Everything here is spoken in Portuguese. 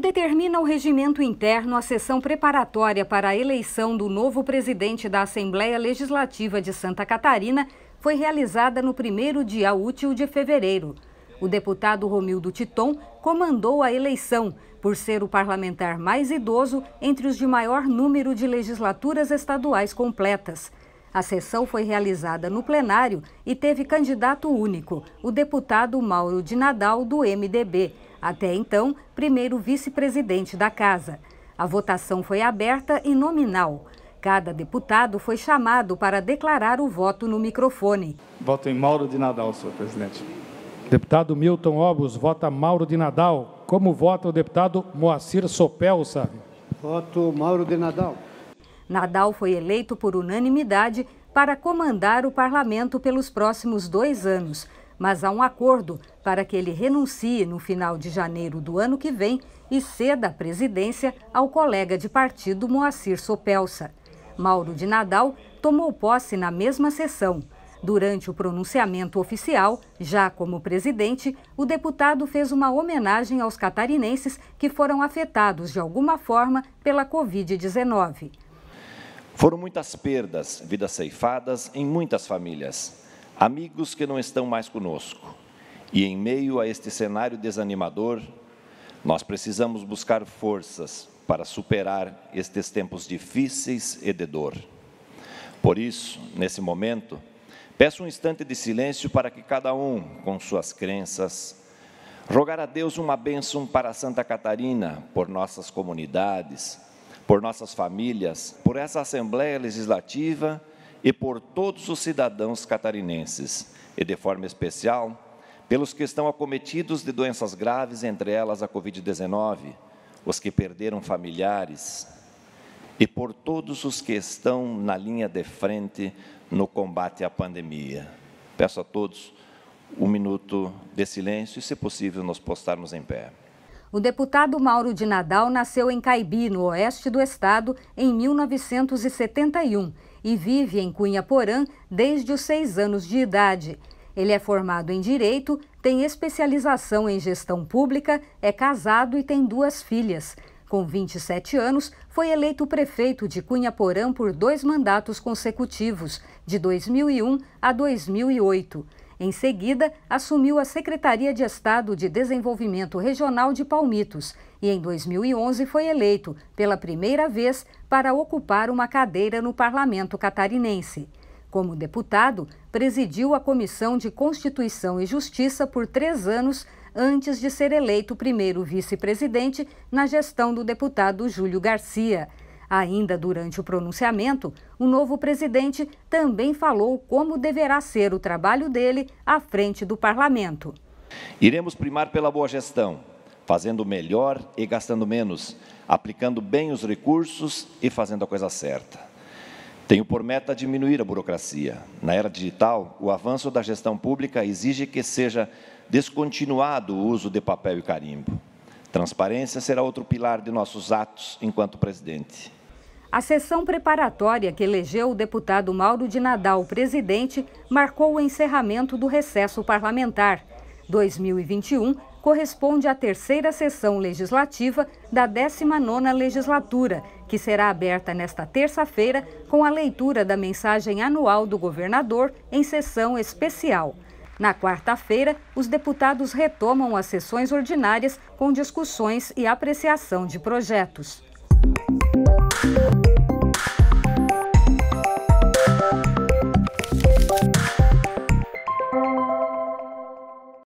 determina o regimento interno a sessão preparatória para a eleição do novo presidente da Assembleia Legislativa de Santa Catarina foi realizada no primeiro dia útil de fevereiro. O deputado Romildo Titon comandou a eleição, por ser o parlamentar mais idoso entre os de maior número de legislaturas estaduais completas. A sessão foi realizada no plenário e teve candidato único, o deputado Mauro de Nadal, do MDB até então primeiro vice-presidente da Casa. A votação foi aberta e nominal. Cada deputado foi chamado para declarar o voto no microfone. Voto em Mauro de Nadal, senhor presidente. Deputado Milton Obos vota Mauro de Nadal. Como vota o deputado Moacir Sopelsa? Voto Mauro de Nadal. Nadal foi eleito por unanimidade para comandar o parlamento pelos próximos dois anos mas há um acordo para que ele renuncie no final de janeiro do ano que vem e ceda a presidência ao colega de partido Moacir Sopelsa. Mauro de Nadal tomou posse na mesma sessão. Durante o pronunciamento oficial, já como presidente, o deputado fez uma homenagem aos catarinenses que foram afetados de alguma forma pela Covid-19. Foram muitas perdas, vidas ceifadas em muitas famílias amigos que não estão mais conosco. E em meio a este cenário desanimador, nós precisamos buscar forças para superar estes tempos difíceis e de dor. Por isso, nesse momento, peço um instante de silêncio para que cada um, com suas crenças, rogar a Deus uma bênção para Santa Catarina, por nossas comunidades, por nossas famílias, por essa Assembleia Legislativa e por todos os cidadãos catarinenses, e de forma especial pelos que estão acometidos de doenças graves, entre elas a Covid-19, os que perderam familiares, e por todos os que estão na linha de frente no combate à pandemia. Peço a todos um minuto de silêncio e, se possível, nos postarmos em pé. O deputado Mauro de Nadal nasceu em Caibi, no oeste do estado, em 1971 e vive em Cunha Porã desde os seis anos de idade. Ele é formado em Direito, tem especialização em Gestão Pública, é casado e tem duas filhas. Com 27 anos, foi eleito prefeito de Cunha Porã por dois mandatos consecutivos, de 2001 a 2008. Em seguida, assumiu a Secretaria de Estado de Desenvolvimento Regional de Palmitos e, em 2011, foi eleito, pela primeira vez, para ocupar uma cadeira no parlamento catarinense. Como deputado, presidiu a Comissão de Constituição e Justiça por três anos antes de ser eleito primeiro vice-presidente na gestão do deputado Júlio Garcia. Ainda durante o pronunciamento, o novo presidente também falou como deverá ser o trabalho dele à frente do parlamento. Iremos primar pela boa gestão, fazendo melhor e gastando menos, aplicando bem os recursos e fazendo a coisa certa. Tenho por meta diminuir a burocracia. Na era digital, o avanço da gestão pública exige que seja descontinuado o uso de papel e carimbo. Transparência será outro pilar de nossos atos enquanto presidente. A sessão preparatória que elegeu o deputado Mauro de Nadal presidente marcou o encerramento do recesso parlamentar. 2021 corresponde à terceira sessão legislativa da 19ª legislatura, que será aberta nesta terça-feira com a leitura da mensagem anual do governador em sessão especial. Na quarta-feira, os deputados retomam as sessões ordinárias com discussões e apreciação de projetos.